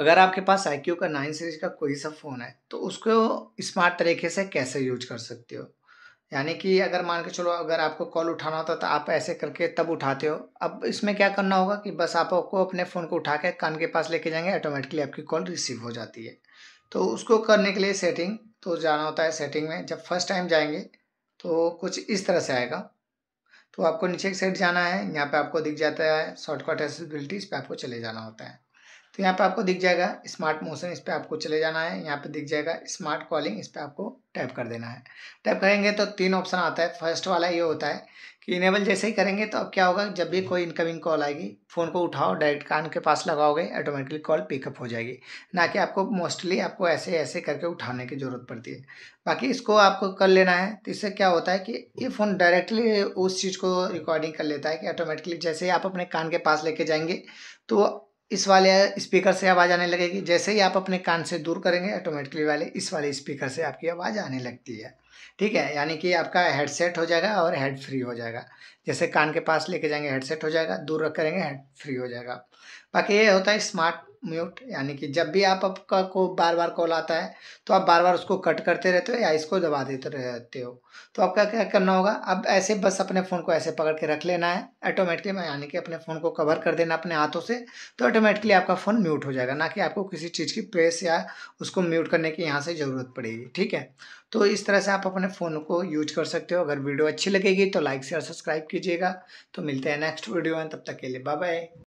अगर आपके पास आई का नाइन सीरीज का कोई सा फ़ोन है तो उसको स्मार्ट तरीके से कैसे यूज कर सकते हो यानी कि अगर मान के चलो अगर आपको कॉल उठाना होता तो आप ऐसे करके तब उठाते हो अब इसमें क्या करना होगा कि बस आपको अपने फ़ोन को उठा के कान के पास लेके जाएंगे ऑटोमेटिकली आपकी कॉल रिसीव हो जाती है तो उसको करने के लिए सेटिंग तो जाना होता है सेटिंग में जब फर्स्ट टाइम जाएंगे तो कुछ इस तरह से आएगा तो आपको नीचे एक साइड जाना है यहाँ पे आपको दिख जाता है शॉर्टकट एसेसिबिलिटीज़ पे आपको चले जाना होता है तो यहाँ पे आपको दिख जाएगा स्मार्ट मोशन इस पर आपको चले जाना है यहाँ पे दिख जाएगा स्मार्ट कॉलिंग इस पर आपको टैप कर देना है टैप करेंगे तो तीन ऑप्शन आता है फर्स्ट वाला ये होता है कि इनेबल जैसे ही करेंगे तो अब क्या होगा जब भी कोई इनकमिंग कॉल आएगी फ़ोन को उठाओ डायरेक्ट कान के पास लगाओगे ऑटोमेटिकली कॉल पिकअप हो जाएगी ना कि आपको मोस्टली आपको ऐसे ऐसे करके उठाने की ज़रूरत पड़ती है बाकी इसको आपको कर लेना है तो इससे क्या होता है कि ये फ़ोन डायरेक्टली उस चीज़ को रिकॉर्डिंग कर लेता है कि ऑटोमेटिकली जैसे ही आप अपने कान के पास लेके जाएंगे तो इस वाले स्पीकर से आवाज़ आने लगेगी जैसे ही आप अपने कान से दूर करेंगे ऑटोमेटिकली वाले इस वाले स्पीकर से आपकी आवाज़ आने लगती है ठीक है यानी कि आपका हेडसेट हो जाएगा और हेड फ्री हो जाएगा जैसे कान के पास लेके जाएंगे हेडसेट हो जाएगा दूर रख करेंगे हेड फ्री हो जाएगा बाकी ये होता है स्मार्ट म्यूट यानी कि जब भी आप आपका को बार बार कॉल आता है तो आप बार बार उसको कट करते रहते हो या इसको दबा देते रहते हो तो आपका क्या करना होगा अब ऐसे बस अपने फ़ोन को ऐसे पकड़ के रख लेना है ऑटोमेटिकली यानी कि अपने फ़ोन को कवर कर देना अपने हाथों से तो ऑटोमेटिकली आपका फ़ोन म्यूट हो जाएगा ना कि आपको किसी चीज़ की प्रेस या उसको म्यूट करने की यहाँ से ज़रूरत पड़ेगी ठीक है तो इस तरह से आप अपने फ़ोन को यूज कर सकते हो अगर वीडियो अच्छी लगेगी तो लाइक शेयर सब्सक्राइब कीजिएगा तो मिलते हैं नेक्स्ट वीडियो में तब तक के लिए बाय बाय